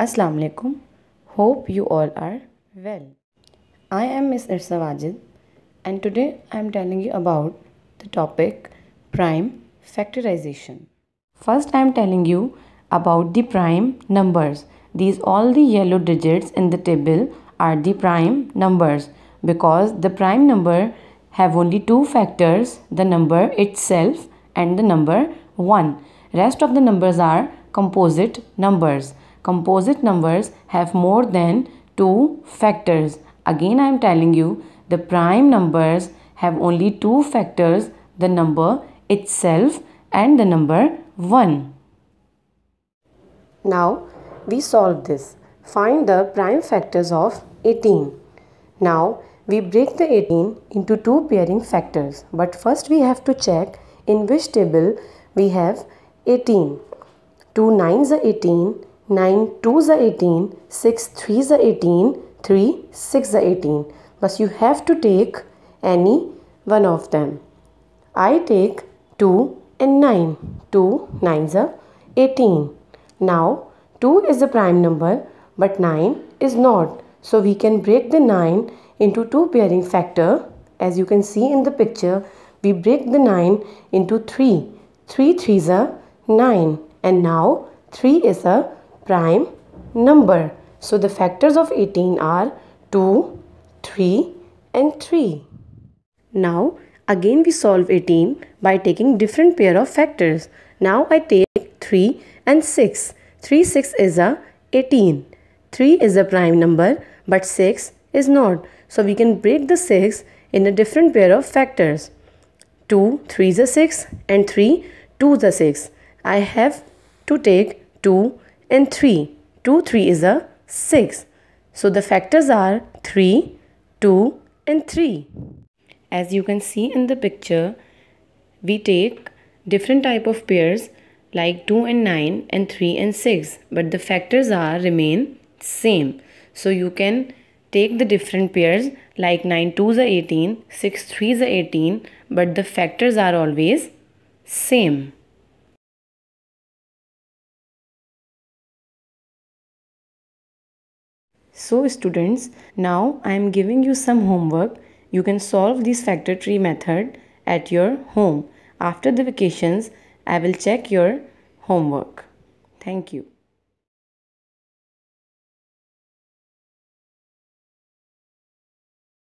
Assalamu alaikum. Hope you all are well. I am Miss Irsa Wajid and today I am telling you about the topic prime factorization. First I am telling you about the prime numbers. These all the yellow digits in the table are the prime numbers because the prime number have only two factors the number itself and the number 1. Rest of the numbers are composite numbers composite numbers have more than two factors. Again, I am telling you the prime numbers have only two factors, the number itself and the number 1. Now, we solve this. Find the prime factors of 18. Now, we break the 18 into two pairing factors. But first we have to check in which table we have 18. 2 nines are 18 9 2s are 18, 6 3s are 18, 3 6 are 18. But you have to take any one of them. I take 2 and 9. 2 9s are 18. Now 2 is a prime number but 9 is not. So we can break the 9 into two pairing factor. As you can see in the picture, we break the 9 into 3. 3 3s are 9 and now 3 is a prime number. So the factors of 18 are 2, 3 and 3. Now again we solve 18 by taking different pair of factors. Now I take 3 and 6. 3 6 is a 18. 3 is a prime number but 6 is not. So we can break the 6 in a different pair of factors. 2, 3 is a 6 and 3, 2 is a 6. I have to take 2, and 3. 2, 3 is a 6. So the factors are 3, 2 and 3. As you can see in the picture, we take different type of pairs like 2 and 9 and 3 and 6 but the factors are remain same. So you can take the different pairs like 9 2s are 18, 6 3s are 18 but the factors are always same. So students, now I am giving you some homework. You can solve this factor tree method at your home. After the vacations, I will check your homework. Thank you.